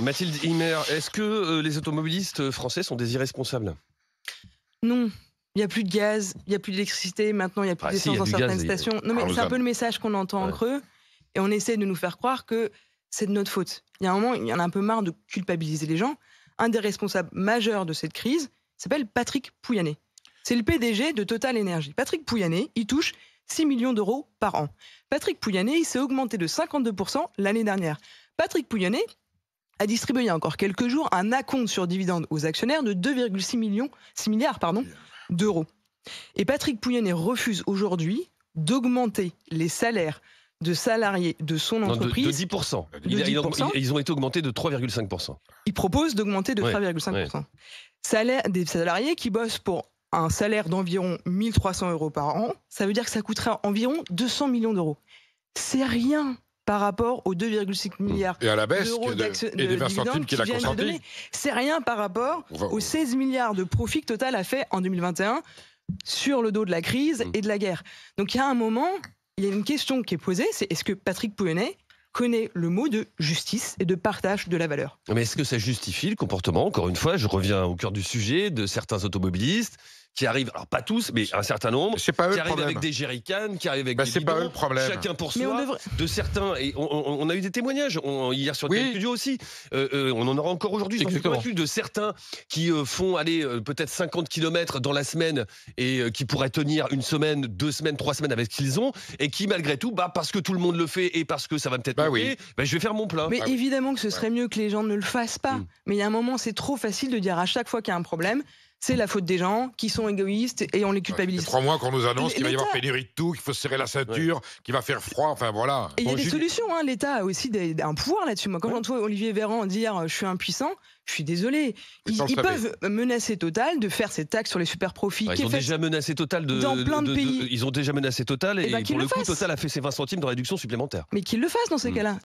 Mathilde Himmer, est-ce que euh, les automobilistes français sont des irresponsables Non. Il n'y a plus de gaz, il n'y a plus d'électricité, maintenant il n'y a plus de ah, d'essence dans certaines stations. Non, mais ah, c'est un peu le message qu'on entend en creux et on essaie de nous faire croire que c'est de notre faute. Il y a un moment, il y en a un peu marre de culpabiliser les gens. Un des responsables majeurs de cette crise s'appelle Patrick Pouyanné. C'est le PDG de Total Energy. Patrick Pouyanné, il touche 6 millions d'euros par an. Patrick Pouyanné, il s'est augmenté de 52% l'année dernière. Patrick Pouyanné, a distribué il y a encore quelques jours un acompte sur dividende aux actionnaires de 2,6 millions, 6 milliards pardon, d'euros. Et Patrick Pouyanné refuse aujourd'hui d'augmenter les salaires de salariés de son entreprise. de, 10%. Ils, ont, été augmentés de 3,5%. Il propose d'augmenter de 3,5%. Des salariés qui bossent pour un salaire d'environ 1300 euros par an, ça veut dire que ça coûterait environ 200 millions d'euros. C'est rien par rapport aux 2,5 milliards d'euros de, et des qui a de C'est rien par rapport aux 16 milliards de profits que Total a fait en 2021 sur le dos de la crise mm. et de la guerre. Donc il y a un moment, il y a une question qui est posée, c'est est-ce que Patrick Pouyanné connaît le mot de justice et de partage de la valeur. Mais est-ce que ça justifie le comportement Encore une fois, je reviens au cœur du sujet de certains automobilistes qui arrivent, alors pas tous, mais un certain nombre, qui arrivent avec des jerrycans, qui arrivent avec bah, des chacun pour soi, de certains, et on, a eu des témoignages on, hier sur oui. aussi, euh, euh, on en aura encore aujourd'hui, de certains qui euh, font aller peut-être 50 km dans la semaine et qui pourraient tenir une semaine, deux semaines, trois semaines avec ce qu'ils ont, et qui malgré tout, bah, parce que tout le monde le fait et parce que ça va peut-être pas bah oui. Bah, je vais faire mon plein. Mais évidemment que ce serait mieux que les gens ne le fassent pas, mm. mais il y a un moment c'est trop facile de dire à chaque fois qu'il y a un problème, c'est la faute des gens qui sont égoïstes et on les culpabilise. trois mois qu'on nous annonce qu'il va y avoir pénurie de tout, qu'il faut serrer la ceinture, qu'il va faire froid, enfin voilà. il y a des solutions, hein. l'État a aussi des, un pouvoir là-dessus. Moi, quand j'entends Olivier Véran dire euh, je suis impuissant, je suis désolé. Ils, peuvent menacer Total de faire cette taxe sur les super profits. ils ont déjà menacé Total de. Dans plein de, pays. ils ont déjà menacé Total eh et, ben, pour le, coup, Total a fait ses 20 centimes de réduction supplémentaire. Mais qu'ils le fassent dans ces mm. cas-là.